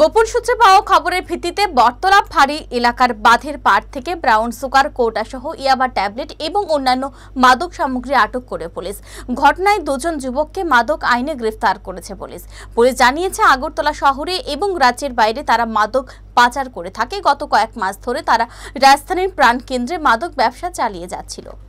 গোপন সূত্রে পাওয়া খবরের ভিত্তিতে বটতলা ফাঁড়ি এলাকার বাঁধের পাড় থেকে ব্রাউন সুগার সহ ইয়াবা ট্যাবলেট এবং অন্যান্য মাদক সামগ্রী আটক করে পুলিশ ঘটনায় দুজন যুবককে মাদক আইনে গ্রেফতার করেছে পুলিশ পুলিশ জানিয়েছে আগরতলা শহরে এবং রাজ্যের বাইরে তারা মাদক পাচার করে থাকে গত কয়েক মাস ধরে তারা রাজধানীর প্রাণকেন্দ্রে মাদক ব্যবসা চালিয়ে যাচ্ছিল